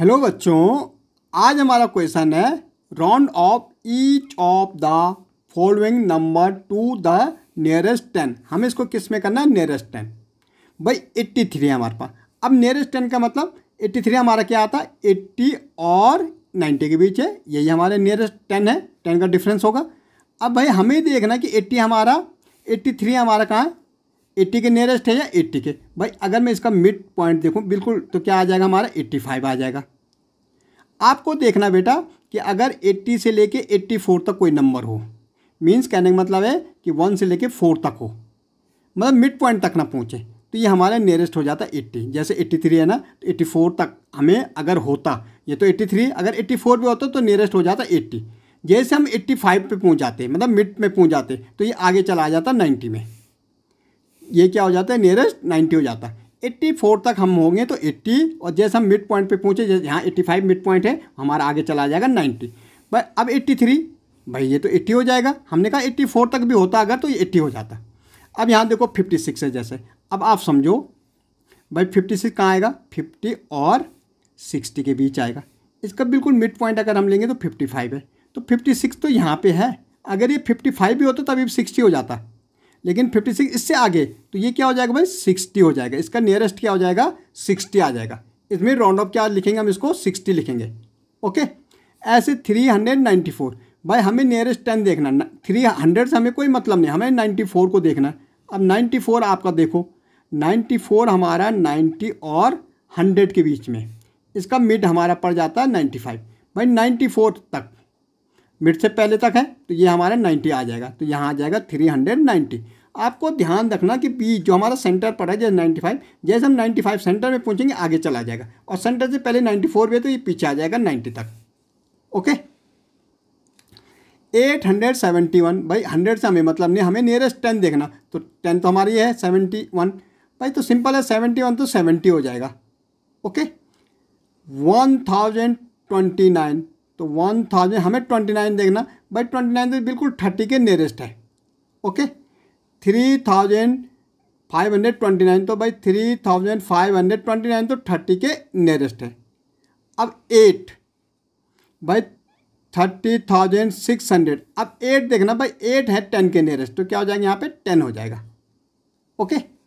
hello बच्चों आज हमारा क्वेश्चन है round off each of the following number to the nearest ten हमें इसको किस में करना है नियरेस्ट टेन भाई एट्टी थ्री है हमारे पास अब नियरेस्ट टेन का मतलब एट्टी थ्री हमारा क्या आता है एट्टी और नाइन्टी के बीच है यही हमारे नियरेस्ट टेन है टेन का डिफरेंस होगा अब भाई हमें देखना कि एट्टी हमारा एट्टी थ्री हमारा कहाँ है एट्टी के नियरेस्ट है या एट्टी के भाई अगर मैं इसका मिड पॉइंट देखूँ बिल्कुल तो क्या आ जाएगा हमारा एट्टी फाइव आ जाएगा आपको देखना बेटा कि अगर 80 से लेके 84 तक कोई नंबर हो मीन्स कहने का मतलब है कि वन से लेके फोर तक हो मतलब मिड पॉइंट तक ना पहुँचे तो ये हमारा नियरेस्ट हो जाता है 80 जैसे 83 है ना तो फोर तक हमें अगर होता ये तो थ्री अगर फोर भी होता तो नियरेस्ट हो जाता एट्टी जैसे हम फाइव पे पहुँच जाते मतलब मिड में पहुँच जाते तो ये आगे चला जाता नाइन्टी में ये क्या हो जाता है नियरेस्ट नाइन्टी हो जाता है एट्टी फोर तक हम होंगे तो एट्टी और जैसे हम मिड पॉइंट पे पहुँचे जैसे यहाँ एट्टी फाइव मिड पॉइंट है हमारा आगे चला जाएगा नाइन्टी बट अब एट्टी थ्री भाई ये तो एट्टी हो जाएगा हमने कहा एट्टी फोर तक भी होता अगर तो ये एट्टी हो जाता अब यहाँ देखो फिफ्टी सिक्स है जैसे अब आप समझो भाई फिफ्टी सिक्स कहाँ आएगा फिफ्टी और सिक्सटी के बीच आएगा इसका बिल्कुल मिड पॉइंट अगर हम लेंगे तो फिफ्टी फाइव है तो फिफ्टी सिक्स तो यहाँ पर है अगर ये फिफ्टी फाइव भी होता तो अभी सिक्सटी हो जाता लेकिन फिफ्टी सिक्स इससे आगे तो ये क्या हो जाएगा भाई सिक्सटी हो जाएगा इसका नियरेस्ट क्या हो जाएगा सिक्सटी आ जाएगा इसमें राउंड ऑफ क्या लिखेंगे हम इसको सिक्सटी लिखेंगे ओके ऐसे थ्री हंड्रेड नाइन्टी फोर भाई हमें नियरेस्ट टेन देखना थ्री हंड्रेड से हमें कोई मतलब नहीं हमें नाइन्टी फोर को देखना अब नाइन्टी फोर आपका देखो नाइन्टी फोर हमारा नाइन्टी और हंड्रेड के बीच में इसका मिड हमारा पड़ जाता है नाइन्टी फाइव भाई नाइन्टी फोर तक मिड से पहले तक है तो ये हमारे नाइन्टी आ जाएगा तो यहाँ आ जाएगा थ्री हंड्रेड नाइन्टी आपको ध्यान रखना कि बीच जो हमारा सेंटर पर है जैसे नाइन्टी फाइव जैसे हम नाइन्टी फाइव सेंटर में पहुँचेंगे आगे चला जाएगा और सेंटर से पहले नाइन्टी फोर भी है तो ये पीछे आ जाएगा नाइन्टी तक okay eight hundred seventy one भाई हंड्रेड से हमें मतलब नहीं हमें नियरेस्ट टेन देखना तो टेन तो हमारी है सेवेंटी वन भाई तो सिंपल है सेवेंटी वन तो सेवेंटी हो जाएगा okay one thousand twenty nine तो वन थाउजेंड हमें ट्वेंटी नाइन देखना भाई ट्वेंटी नाइन तो बिल्कुल थर्टी के नियरेस्ट है okay three thousand five hundred twenty nine तो भाई three thousand five hundred twenty nine तो थर्टी के नियरेस्ट है अब एट भाई थर्टी थाउजेंड सिक्स हंड्रेड अब एट देखना भाई एट है टेन के नियरेस्ट तो क्या हो जाएंगे यहाँ पर टेन हो जाएगा ओके